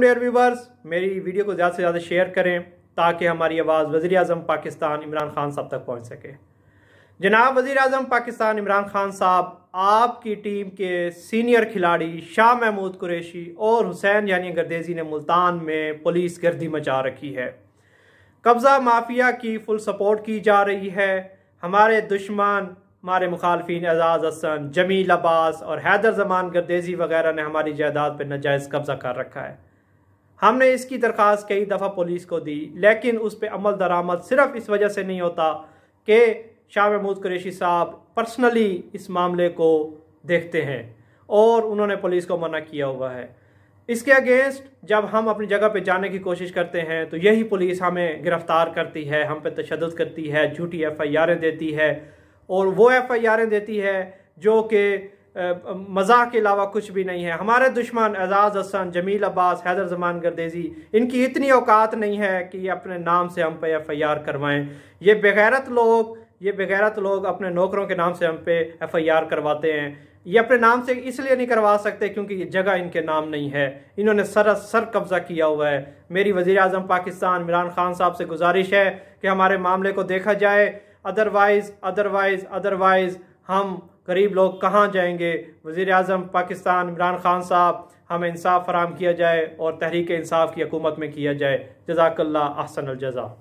dare viewers मेरी video को ज़्यादा से ज़्यादा शेयर करें ताकि हमारी आवाज़ वज़ी अजम पाकिस्तान इमरान खान साहब तक पहुँच सके जनाब वज़ी अजम पाकिस्तान इमरान खान साहब आपकी टीम के सीनियर खिलाड़ी शाह महमूद कुरैशी और हुसैन यानी गर्देजी ने मुल्तान में पुलिस गर्दी मचा रखी है कब्ज़ा माफिया की फुल सपोर्ट की जा रही है हमारे दुश्मन हमारे मुखालफन एजाज़ हसन जमील अब्बास और हैदर जमान गर्देजी वगैरह ने हमारी जायदाद पर नाजायज़ कब्ज़ा कर रखा है हमने इसकी दरख्वास्त कई दफ़ा पुलिस को दी लेकिन उस पर अमल दरामद सिर्फ इस वजह से नहीं होता कि शाह महमूद कुरेशी साहब पर्सनली इस मामले को देखते हैं और उन्होंने पुलिस को मना किया हुआ है इसके अगेंस्ट जब हम अपनी जगह पे जाने की कोशिश करते हैं तो यही पुलिस हमें गिरफ़्तार करती है हम पे तशद करती है झूठी एफ आई आरें देती है और वो एफ आई आरें देती है जो कि मज़ाक के अलावा कुछ भी नहीं है हमारे दुश्मन एजाज़ हसन जमील अब्बास हैदर जमान गर्देजी इनकी इतनी औकात नहीं है कि ये अपने नाम से हम पे एफ आई आर करवाएँ ये बेगैरत लोग ये बेगैरत लोग अपने नौकरों के नाम से हम पे एफ आई आर करवाते हैं ये अपने नाम से इसलिए नहीं करवा सकते क्योंकि ये जगह इनके नाम नहीं है इन्होंने सर सर कब्ज़ा किया हुआ है मेरी वज़ी अजम पाकिस्तान इमरान खान साहब से गुजारिश है कि हमारे मामले को देखा जाए अदरवाइज़ अदरवाइज़ अदरवाइज़ हम गरीब लोग कहाँ जाएंगे वज़ी अजम पाकिस्तान इमरान खान साहब हमें इंसाफ फराम किया जाए और तहरीक इंसाफ की हकूमत में किया जाए जजाकल्ला अहसन अजा